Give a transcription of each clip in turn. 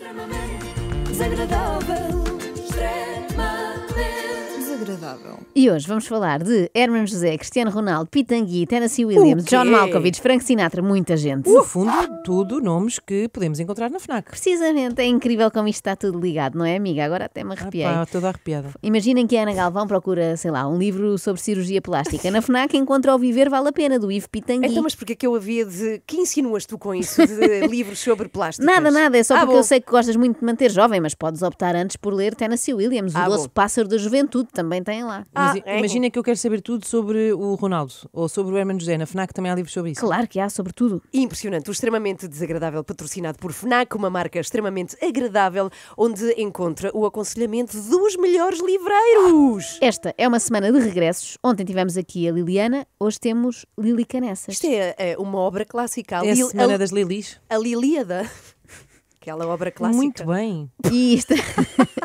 Extremamente desagradável. Extremamente. E hoje vamos falar de Herman José, Cristiano Ronaldo, Pitangui, Tennessee Williams, John Malkovich, Frank Sinatra, muita gente. No fundo, é tudo nomes que podemos encontrar na FNAC. Precisamente, é incrível como isto está tudo ligado, não é, amiga? Agora até me arrepiei. Ah, pá, toda arrepiada. Imaginem que a Ana Galvão procura, sei lá, um livro sobre cirurgia plástica. Na FNAC encontra O Viver Vale a Pena, do Ivo Pitangui. Então, mas porquê que eu havia de... Que insinuas tu com isso, de livros sobre plástica? Nada, nada, é só ah, porque bom. eu sei que gostas muito de manter jovem, mas podes optar antes por ler Tennessee Williams, ah, O Doce bom. Pássaro da Juventude, também tem lá. Ah, é. Imagina que eu quero saber tudo sobre o Ronaldo ou sobre o Herman José. Na FNAC também há livros sobre isso. Claro que há, sobre tudo. Impressionante. O extremamente desagradável, patrocinado por FNAC, uma marca extremamente agradável, onde encontra o aconselhamento dos melhores livreiros. Esta é uma semana de regressos. Ontem tivemos aqui a Liliana, hoje temos Lili Canessas. Isto é, é uma obra clássica. A, é a Semana a, das Lilis. A Lilíada aquela obra clássica. Muito bem. E isto...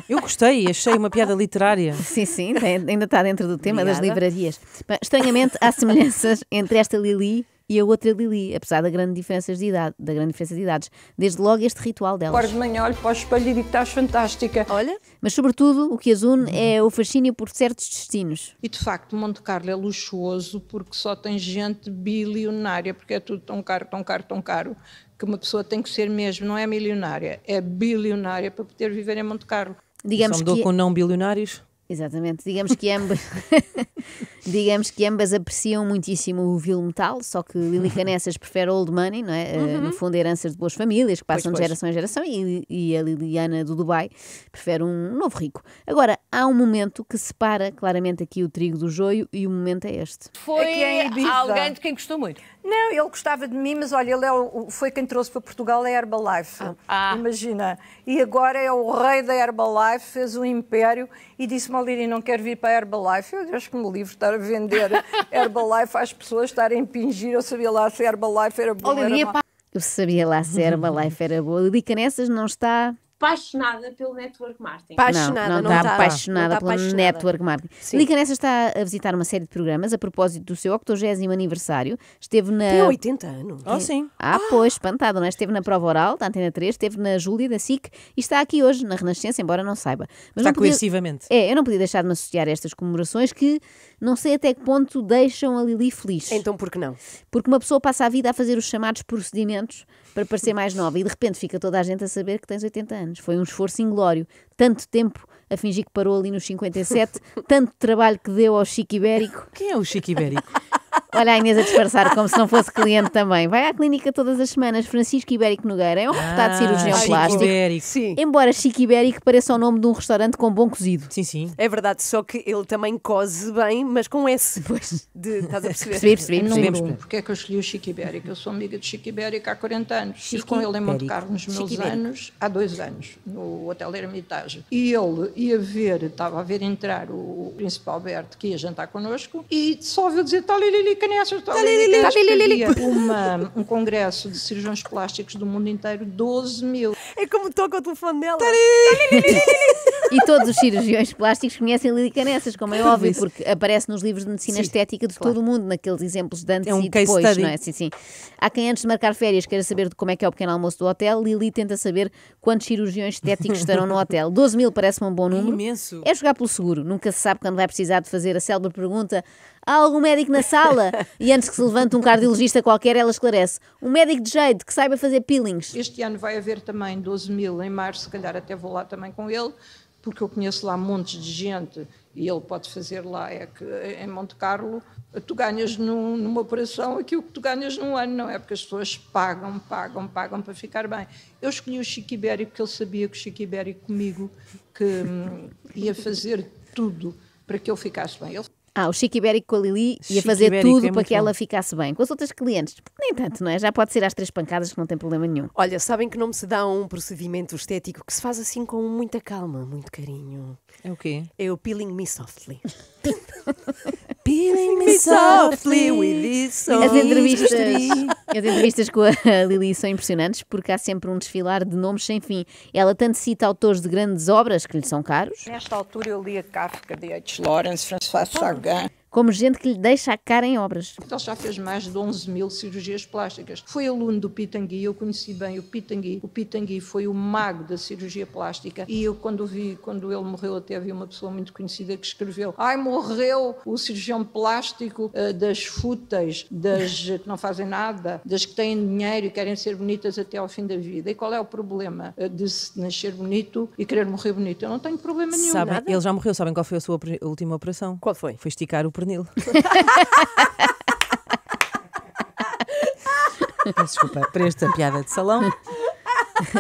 Eu gostei, achei uma piada literária. Sim, sim, ainda está dentro do tema Obrigada. das livrarias. estranhamente, há semelhanças entre esta Lili e a outra Lili, apesar da grande diferença de, idade, da grande diferença de idades. Desde logo este ritual dela Agora de manhã olho para o espelho e digo que estás fantástica. Olha. Mas sobretudo o que as une é o fascínio por certos destinos. E de facto Monte Carlo é luxuoso porque só tem gente bilionária, porque é tudo tão caro, tão caro, tão caro, que uma pessoa tem que ser mesmo, não é milionária, é bilionária para poder viver em Monte Carlo. Digamos Só que... com não bilionários? Exatamente, digamos que ambas digamos que ambas apreciam muitíssimo o vil metal, só que Lili Canessas prefere old money, não é? Eh, uhum. Uh, no fundo, heranças de boas famílias que passam pois, de geração em geração, e, e, a Liliana do Dubai prefere um novo rico. Agora, há um momento que separa claramente aqui o trigo do joio e o momento é este. Foi é, é alguém de quem gostou muito. Não, ele gostava de mim, mas olha, ele é o, foi quem trouxe para Portugal a Herbalife. Ah. ah. Imagina. E agora é o rei da Herbalife, fez um império e disse-me, Oliri, não quero vir para a Herbalife. Eu acho que me livro estar a vender Herbalife às pessoas, estar a impingir. Eu sabia lá se Herbalife era boa. Oliri, era eu sabia lá se Herbalife era boa. Lica Nessas não está apaixonada pelo network marketing. Apaixonada, não, não, não está, está apaixonada não está pelo apaixonada. network marketing. Sim. Liga Nessa está a visitar uma série de programas a propósito do seu 80 aniversário. Esteve na. Tem 80 anos. Oh, sim. Ah, ah. pois, espantada, não é? Esteve na prova oral da Antena 3, esteve na Júlia da SIC e está aqui hoje na Renascença, embora não saiba. Mas está não podia... coercivamente. É, eu não podia deixar de me associar a estas comemorações que não sei até que ponto deixam a Lili feliz. Então por que não? Porque uma pessoa passa a vida a fazer os chamados procedimentos para parecer mais nova e de repente fica toda a gente a saber que tens 80 anos. Foi um esforço inglório. Tanto tempo a fingir que parou ali nos 57, tanto trabalho que deu ao Chico Ibérico. Quem é o Chico Ibérico? Olha a Inês a disfarçar como se não fosse cliente também. Vai à clínica todas as semanas. Francisco Ibérico Nogueira é um reputado ah, cirurgião Chico plástico. Ibérico. Sim. Embora Chico Ibérico pareça o nome de um restaurante com bom cozido. Sim, sim. É verdade, só que ele também cose bem, mas com S. Pois. De, estás a perceber? percebi, percebi. Não percebi. percebi. Porquê é que eu escolhi o Chico Ibérico? Eu sou amiga de Chico Ibérico há 40 anos. Chico Estive com ele em Monte Carlo nos meus Chico anos, Ibérico. há dois anos, no Hotel Hermitage. E ele ia ver, estava a ver entrar o Príncipe Alberto, que ia jantar connosco, e só viu dizer, tal, tá, lilica que nem assustava. Tá, tá, uma, um congresso de cirurgiões plásticos do mundo inteiro, 12 mil. É como toca o telefone dela. Tá, e todos os cirurgiões plásticos conhecem Lili Canessas, como é óbvio, porque aparece nos livros de medicina sim, estética de claro. todo o mundo, naqueles exemplos de antes é um e depois, study. não é? Sim, sim. Há quem antes de marcar férias queira saber de como é que é o pequeno almoço do hotel, Lili tenta saber quantos cirurgiões estéticos estarão no hotel. 12 mil parece-me um bom número. É imenso. É jogar pelo seguro. Nunca se sabe quando vai precisar de fazer a célebre pergunta há algum médico na sala? E antes que se levante um cardiologista qualquer, ela esclarece. Um médico de jeito que saiba fazer peelings. Este ano vai haver também 12 mil em março, se calhar até vou lá também com ele, porque eu conheço lá montes de gente e ele pode fazer lá é que, em Monte Carlo. Tu ganhas num, numa operação aquilo que tu ganhas num ano, não é? Porque as pessoas pagam, pagam, pagam para ficar bem. Eu escolhi o Chico Ibérico porque ele sabia que o Chico Ibérico comigo que hum, ia fazer tudo para que eu ficasse bem. Ele ah, o Chico Ibérico com a Lili ia fazer Ibérico tudo é para que bom. ela ficasse bem. Com as outras clientes, nem tanto, não é? Já pode ser às três pancadas que não tem problema nenhum. Olha, sabem que não me se dá um procedimento estético que se faz assim com muita calma, muito carinho. É o quê? É o peeling me softly. Peeling me softly with this As entrevistas, as entrevistas com a Lili são impressionantes porque há sempre um desfilar de nomes sem fim. Ela tanto cita autores de grandes obras que lhe são caros. Nesta altura eu lia Kafka, de H. Lawrence, François Sagan como gente que lhe deixa a cara em obras. Ele já fez mais de 11 mil cirurgias plásticas. Foi aluno do Pitangui, eu conheci bem o Pitangui. O Pitangui foi o mago da cirurgia plástica e eu quando vi, quando ele morreu, até havia uma pessoa muito conhecida que escreveu ai, morreu o cirurgião plástico uh, das fúteis, das eh, que não fazem nada, das que têm dinheiro e querem ser bonitas até ao fim da vida. E qual é o problema uh, de se nascer bonito e querer morrer bonito? Eu não tenho problema nenhum. Sabem, ele já morreu, sabem qual foi a sua última operação? Qual foi? Foi esticar o pernil. Desculpa, para esta piada de salão.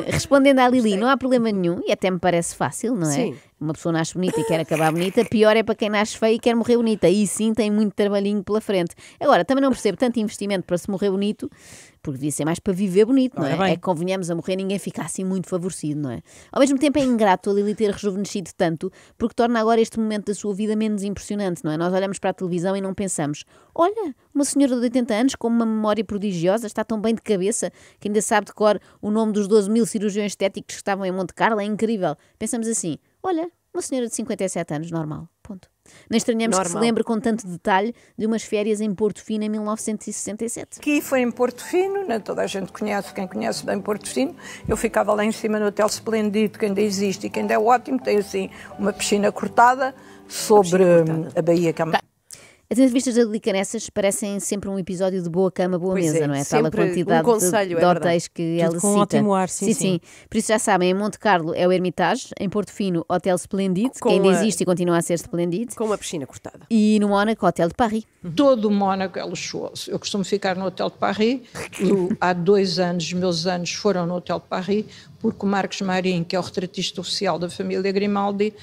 Respondendo à Lili, não há problema nenhum e até me parece fácil, não é? Sim uma pessoa nasce bonita e quer acabar bonita, pior é para quem nasce feia e quer morrer bonita. Aí sim tem muito trabalhinho pela frente. Agora, também não percebo tanto investimento para se morrer bonito, porque devia ser mais para viver bonito, não é? É? é que convenhamos a morrer, ninguém fica assim muito favorecido, não é? Ao mesmo tempo é ingrato a Lili ter rejuvenescido tanto, porque torna agora este momento da sua vida menos impressionante, não é? Nós olhamos para a televisão e não pensamos: olha, uma senhora de 80 anos com uma memória prodigiosa, está tão bem de cabeça que ainda sabe de cor o nome dos 12 mil cirurgiões estéticos que estavam em Monte Carlo, é incrível. Pensamos assim. Olha, uma senhora de 57 anos, normal. Ponto. Não estranhamos normal. que se lembre com tanto detalhe de umas férias em Porto Fino em 1967. Aqui foi em Porto Fino, né? toda a gente conhece, quem conhece bem Porto Fino. Eu ficava lá em cima no Hotel Esplendido, que ainda existe e que ainda é ótimo. Tem assim uma piscina cortada sobre piscina cortada. a Baía Camargo. Tá. As entrevistas da Licanessas parecem sempre um episódio de boa cama, boa pois mesa, é, não é? a quantidade um conselho, de, é de hotéis que Tudo ela com cita. Ótimo ar, sim sim, sim, sim, Por isso já sabem, em Monte Carlo é o Hermitage, em Porto Fino, Hotel Splendid, com que ainda a... existe e continua a ser Splendid. Com uma piscina cortada. E no Mónaco, Hotel de Paris. Uhum. Todo o Mónaco é luxuoso. Eu costumo ficar no Hotel de Paris. Eu, há dois anos, meus anos foram no Hotel de Paris, porque o Marcos Marim, que é o retratista oficial da família Grimaldi,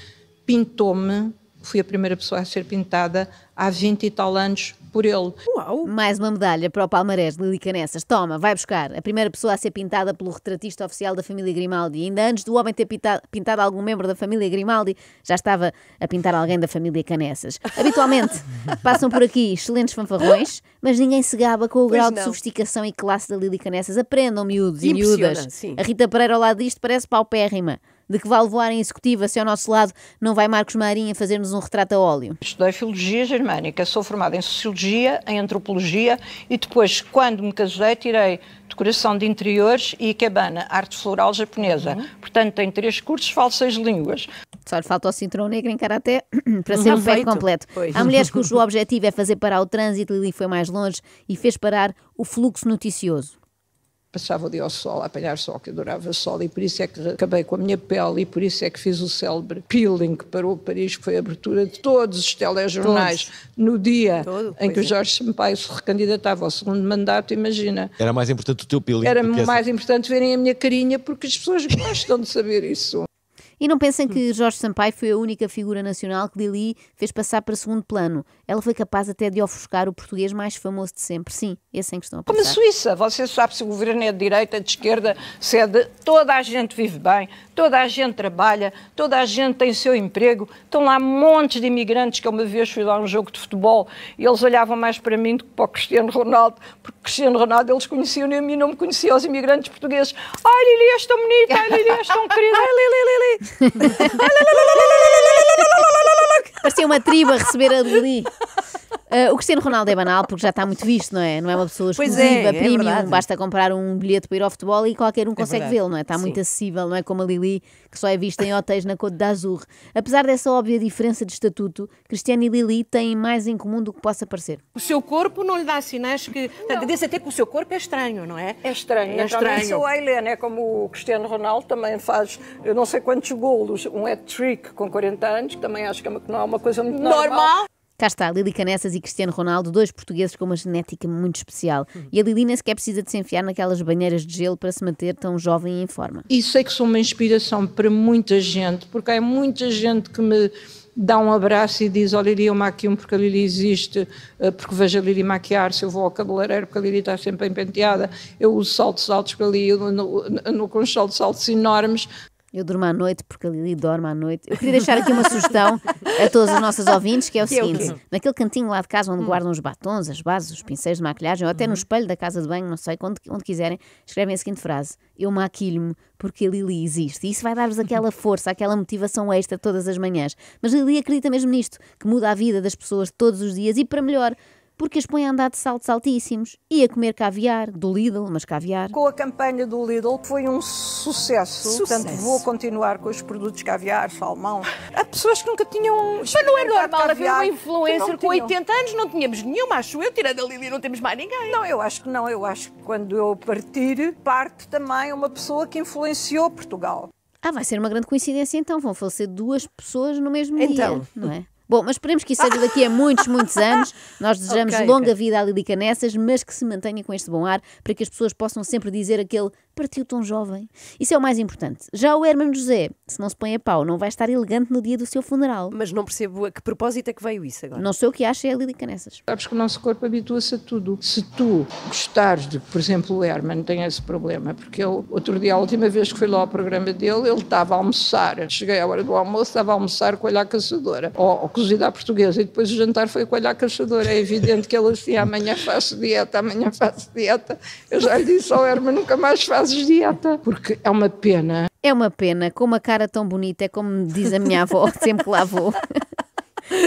pintou-me Fui a primeira pessoa a ser pintada há 20 e tal anos por ele. Uau! Mais uma medalha para o Palmarés de Lili Canessas. Toma, vai buscar. A primeira pessoa a ser pintada pelo retratista oficial da família Grimaldi. Ainda antes do homem ter pintado, pintado algum membro da família Grimaldi, já estava a pintar alguém da família Canessas. Habitualmente passam por aqui excelentes fanfarrões, mas ninguém se gaba com o pois grau não. de sofisticação e classe da Lili Canessas. Aprendam, miúdos e miúdas. Sim. A Rita Pereira ao lado disto parece paupérrima. De que vai voar em executiva se ao nosso lado não vai Marcos Marinha fazer-nos um retrato a óleo? Estudei Filologia Germânica, sou formada em Sociologia, em Antropologia e depois, quando me casei, tirei Decoração de Interiores e ikebana, Arte Floral Japonesa. Uhum. Portanto, tenho três cursos, falo seis línguas. Só lhe falta o cinturão negro em karaté para ser um pé completo. Pois. Há mulheres cujo objetivo é fazer parar o trânsito, Lili foi mais longe e fez parar o fluxo noticioso passava o dia ao sol, a apanhar sol, que adorava sol, e por isso é que acabei com a minha pele, e por isso é que fiz o célebre peeling que o Paris, que foi a abertura de todos os telejornais todos. no dia Todo, em que o é. Jorge Sampaio se recandidatava ao segundo mandato, imagina. Era mais importante o teu peeling. Era mais essa... importante verem a minha carinha, porque as pessoas gostam de saber isso. E não pensem hum. que Jorge Sampaio foi a única figura nacional que Lili fez passar para segundo plano. Ela foi capaz até de ofuscar o português mais famoso de sempre. Sim, esse é em questão Como a Suíça, você sabe se o governo é de direita, de esquerda, se é de... Toda a gente vive bem, toda a gente trabalha, toda a gente tem o seu emprego, estão lá montes de imigrantes que eu uma vez fui lá um jogo de futebol e eles olhavam mais para mim do que para o Cristiano Ronaldo, porque Cristiano Ronaldo eles conheciam e a mim não me conheciam os imigrantes portugueses. Ai Lili, és tão bonita, ai Lili, és tão querida, ai Lili, Lili. Parecia uma tribo a receber a Lili. Uh, o Cristiano Ronaldo é banal porque já está muito visto, não é? Não é uma pessoa exclusiva, é, é premium, basta comprar um bilhete para ir ao futebol e qualquer um é consegue é vê-lo, não é? Está Sim. muito acessível, não é como a Lili, que só é vista em hotéis na Côte d'Azur. Apesar dessa óbvia diferença de estatuto, Cristiano e Lili têm mais em comum do que possa parecer. O seu corpo não lhe dá sinais que. Diz até que o seu corpo é estranho, não é? É estranho, é estranho. Também sou a Helena, é como o Cristiano Ronaldo também faz, eu não sei quantos golos, um hat-trick com 40 anos, que também acho que é não é uma coisa muito normal. normal. Cá está, Lili Canessas e Cristiano Ronaldo, dois portugueses com uma genética muito especial. E a Lili nem sequer precisa de se enfiar naquelas banheiras de gelo para se manter tão jovem e em forma. E sei que sou uma inspiração para muita gente, porque há muita gente que me dá um abraço e diz: Olha, Lili, eu maquio-me porque a Lili existe, eh, porque vejo a Lili maquiar-se. Eu vou ao cabeleireiro porque a Lili está sempre bem penteada. Eu uso saltos altos para ali, no, no, no, com saltos altos enormes. Eu durmo à noite porque a Lili dorme à noite. Eu queria deixar aqui uma sugestão a todas as nossas ouvintes, que é o que seguinte: é o naquele cantinho lá de casa onde hum. guardam os batons, as bases, os pincéis de maquilhagem, ou até hum. no uhum. espelho da casa de banho, não sei, onde, onde quiserem, escrevem a seguinte frase: Eu maquilho-me porque a Lili existe. E isso vai dar-vos aquela força, aquela motivação extra todas as manhãs. Mas a Lili acredita mesmo nisto, que muda a vida das pessoas todos os dias e para melhor porque as põe a andar de saltos altíssimos e a comer caviar, do Lidl, mas caviar. Com a campanha do Lidl foi um sucesso, sucesso. portanto vou continuar com os produtos caviar, salmão. Há pessoas que nunca tinham. Mas não é normal haver uma influencer com 80 anos, não tínhamos nenhuma, acho eu, tirando a Lili, não temos mais ninguém. Não, eu acho que não, eu acho que quando eu partir, parte também uma pessoa que influenciou Portugal. Ah, vai ser uma grande coincidência então, vão falecer duas pessoas no mesmo então. dia, não é? Bom, mas esperemos que isso seja daqui a muitos, muitos anos. Nós desejamos okay, longa okay. vida à Lílica Nessas, mas que se mantenha com este bom ar para que as pessoas possam sempre dizer aquele partiu tão jovem. Isso é o mais importante. Já o Herman José, se não se põe a pau, não vai estar elegante no dia do seu funeral. Mas não percebo a que propósito é que veio isso agora. Não sei o que acha é a Lílica Nessas. Sabes que o nosso corpo habitua-se a tudo. Se tu gostares de, por exemplo, o Herman tem esse problema, porque eu, outro dia, a última vez que fui lá ao programa dele, ele estava a almoçar. Cheguei à hora do almoço, estava a almoçar com a olhar caçadora. Ou, ou cozida à portuguesa e depois o jantar foi com a caçador. É evidente que ele assim, amanhã faço dieta, amanhã faço dieta. Eu já lhe disse ao Herman, nunca mais fazes dieta, porque é uma pena. É uma pena, com uma cara tão bonita, é como diz a minha avó, sempre lá vou.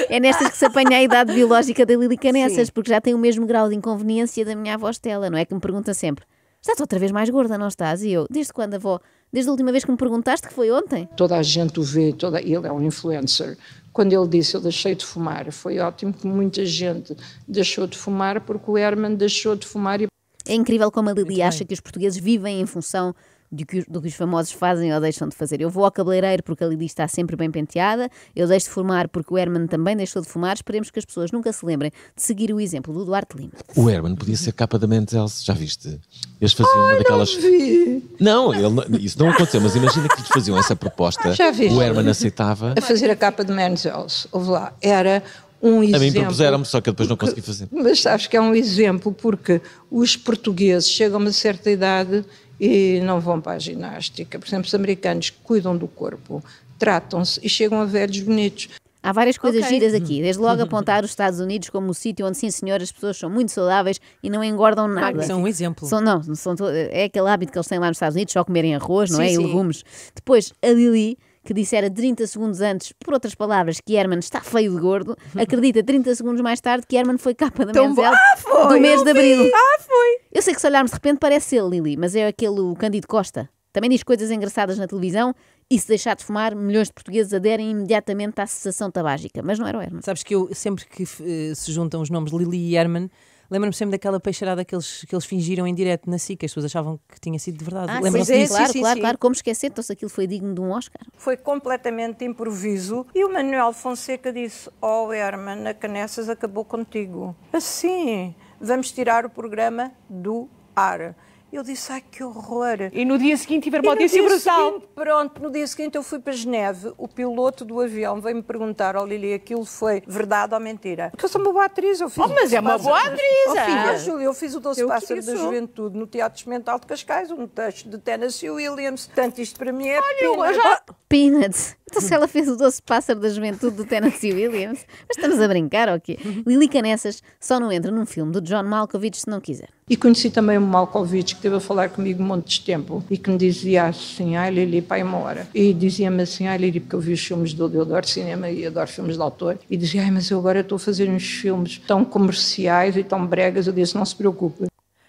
É nestas que se apanha a idade biológica da Lili Canessas, Sim. porque já tem o mesmo grau de inconveniência da minha avó Estela, não é? Que me pergunta sempre: estás outra vez mais gorda, não estás? E eu, desde quando a avó desde a última vez que me perguntaste, que foi ontem? Toda a gente o vê, toda, ele é um influencer. Quando ele disse eu deixei de fumar, foi ótimo que muita gente deixou de fumar porque o Herman deixou de fumar. E... É incrível como a Lili acha que os portugueses vivem em função do que, do que os famosos fazem ou deixam de fazer. Eu vou ao cabeleireiro porque a Lili está sempre bem penteada, eu deixo de fumar porque o Herman também deixou de fumar. Esperemos que as pessoas nunca se lembrem de seguir o exemplo do Duarte Lima. O Herman podia ser capa da Mendes, já viste? Eles faziam oh, uma daquelas. Não, vi. não ele, isso não aconteceu, mas imagina que lhes faziam essa proposta. Já viste. O Herman aceitava. A fazer a capa de Mendes, ouve lá, era um exemplo. A mim propuseram-me, só que depois não consegui fazer. Mas acho que é um exemplo, porque os portugueses chegam a uma certa idade e não vão para a ginástica. Por exemplo, os americanos cuidam do corpo, tratam-se e chegam a velhos bonitos. Há várias coisas okay. giras aqui, desde logo uhum. apontar os Estados Unidos como o sítio onde, sim senhor, as pessoas são muito saudáveis e não engordam nada. são é um exemplo. São, não, são, é aquele hábito que eles têm lá nos Estados Unidos, só comerem arroz, não sim, é? E legumes. Depois, a Lili que dissera 30 segundos antes, por outras palavras, que Herman está feio de gordo, acredita 30 segundos mais tarde que Herman foi capa da Menzel ah, do mês de Abril. Vi. Ah, foi! Eu sei que se olharmos de repente parece ele, Lili, mas é aquele o Cândido Costa. Também diz coisas engraçadas na televisão e se deixar de fumar, milhões de portugueses aderem imediatamente à cessação tabágica. Mas não era o Herman. Sabes que eu, sempre que uh, se juntam os nomes Lili e Herman, Lembro-me sempre daquela peixeirada que eles, que eles fingiram em direto na SIC, as pessoas achavam que tinha sido de verdade. Ah, Lembram-se é, claro, sim, claro, sim. claro, como esquecer, então se aquilo foi digno de um Oscar. Foi completamente improviso e o Manuel Fonseca disse: Oh, Herman, a Canessas acabou contigo. Assim, vamos tirar o programa do ar. Eu disse, ai que horror. E no dia seguinte hiperpotência brutal. Seguinte, pronto, no dia seguinte eu fui para Geneve, o piloto do avião veio-me perguntar, oh Lili, aquilo foi verdade ou mentira? Porque eu sou uma boa atriz, eu fiz... Oh, mas é uma boa atriz! Oh, filha, é. oh, Júlia, eu fiz o Doce Pássaro da Juventude no Teatro Experimental de Cascais, um texto de Tennessee Williams. Portanto, isto para mim é... Olha, peanuts. Já... Oh, peanuts. Então se ela fez o Doce Pássaro da Juventude do Tennessee Williams, mas estamos a brincar ou quê? Lili Canessas só não entra num filme do John Malkovich se não quiser. E conheci também o Malkovich, que esteve a falar comigo um monte de tempo e que me dizia assim, ai Lili, pai, uma hora. E dizia-me assim, ai Lili, porque eu vi os filmes do eu adoro cinema e adoro filmes de autor. E dizia, ai, mas eu agora estou a fazer uns filmes tão comerciais e tão bregas. Eu disse, não se preocupe,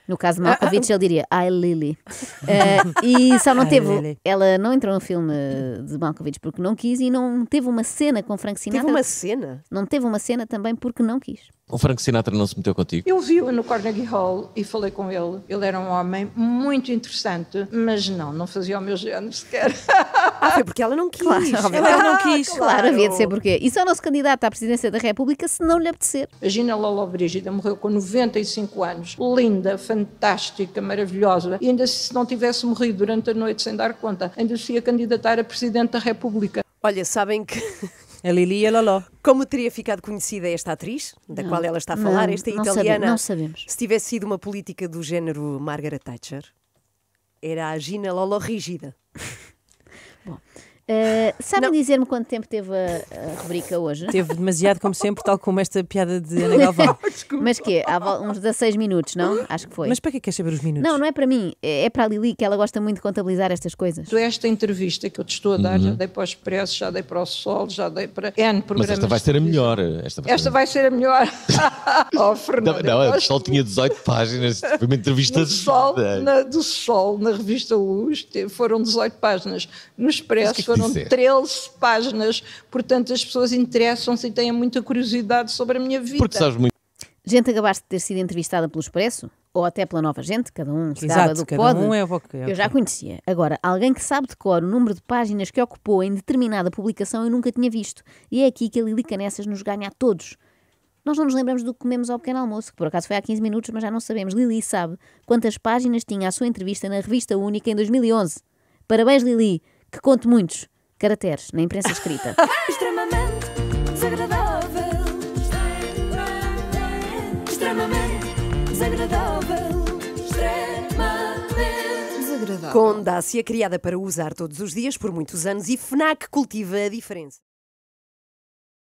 no caso de Malkovich, ah, ele diria Ai Lily. uh, eh, e só não teve. Ela não entrou no filme de Malkovich porque não quis e não teve uma cena com Frank Sinatra. Teve uma cena? Não teve uma cena também porque não quis. O Frank Sinatra não se meteu contigo? Eu vi-o no Carnegie Hall e falei com ele. Ele era um homem muito interessante, mas não, não fazia o meu género sequer. Ah, foi porque ela não quis. Claro, ela não quis. Ah, claro, claro, havia de ser porque. E só é nosso candidato à presidência da República se não lhe apetecer. A Gina Lollobrigida morreu com 95 anos. Linda, fantástica, maravilhosa. E ainda se não tivesse morrido durante a noite sem dar conta, ainda se ia candidatar a presidente da República. Olha, sabem que. A Lili e a Loló. Como teria ficado conhecida esta atriz, da não, qual ela está a falar, não, esta italiana? Não sabemos. Se tivesse sido uma política do género Margaret Thatcher, era a Gina Loló rígida. Bom, Uh, eh, sabem dizer-me quanto tempo teve a, a, rubrica hoje? Teve demasiado, como sempre, tal como esta piada de Ana Galvão. Mas quê? Há uns 16 minutos, não? Acho que foi. Mas para é que queres saber os minutos? Não, não é para mim. É, é para a Lili, que ela gosta muito de contabilizar estas coisas. Esta entrevista que eu te estou a dar, uhum. já dei para o Expresso, já dei para o Sol, já dei para N programas. Mas esta vai ser a melhor. Esta vai, esta ser... vai ser a melhor. oh, Fernando. Não, não o Sol tinha 18 páginas. Foi uma entrevista no sol, na, do Sol, na revista Luz, foram 18 páginas. No é Expresso foram Disseste. 13 páginas, portanto as pessoas interessam-se e têm muita curiosidade sobre a minha vida. Porque sabes muito. Gente, acabaste de ter sido entrevistada pelo Expresso? Ou até pela nova gente, cada um sabe do que pode. Um é que é. Eu já é. conhecia. Agora, alguém que sabe de cor o número de páginas que ocupou em determinada publicação eu nunca tinha visto. E é aqui que a Lili Canessas nos ganha a todos. Nós não nos lembramos do que comemos ao pequeno almoço, que por acaso foi há 15 minutos, mas já não sabemos. Lili sabe quantas páginas tinha a sua entrevista na Revista Única em 2011. Parabéns, Lili! que conte muitos caracteres na imprensa escrita. extremamente desagradável. Extremamente desagradável. Desagradável. Com Dácia, criada para usar todos os dias por muitos anos, e FNAC cultiva a diferença.